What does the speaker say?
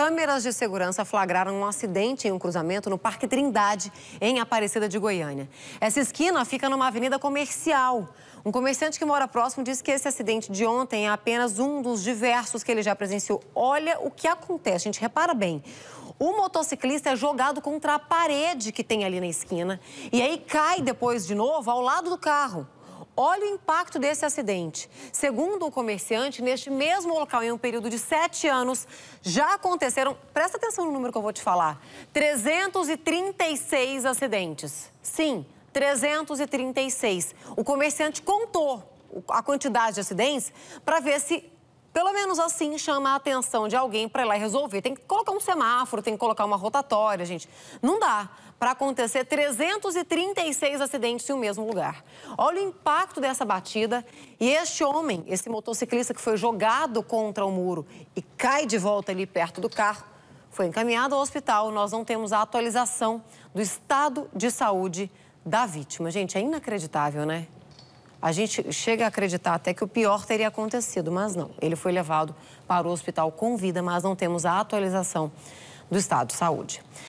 Câmeras de segurança flagraram um acidente em um cruzamento no Parque Trindade, em Aparecida de Goiânia. Essa esquina fica numa avenida comercial. Um comerciante que mora próximo diz que esse acidente de ontem é apenas um dos diversos que ele já presenciou. Olha o que acontece, a gente, repara bem. O motociclista é jogado contra a parede que tem ali na esquina e aí cai depois de novo ao lado do carro. Olha o impacto desse acidente. Segundo o comerciante, neste mesmo local, em um período de sete anos, já aconteceram, presta atenção no número que eu vou te falar, 336 acidentes. Sim, 336. O comerciante contou a quantidade de acidentes para ver se pelo menos assim chama a atenção de alguém para ir lá resolver. Tem que colocar um semáforo, tem que colocar uma rotatória, gente. Não dá para acontecer 336 acidentes em um mesmo lugar. Olha o impacto dessa batida. E este homem, esse motociclista que foi jogado contra o muro e cai de volta ali perto do carro, foi encaminhado ao hospital. Nós não temos a atualização do estado de saúde da vítima. Gente, é inacreditável, né? A gente chega a acreditar até que o pior teria acontecido, mas não. Ele foi levado para o hospital com vida, mas não temos a atualização do estado de saúde.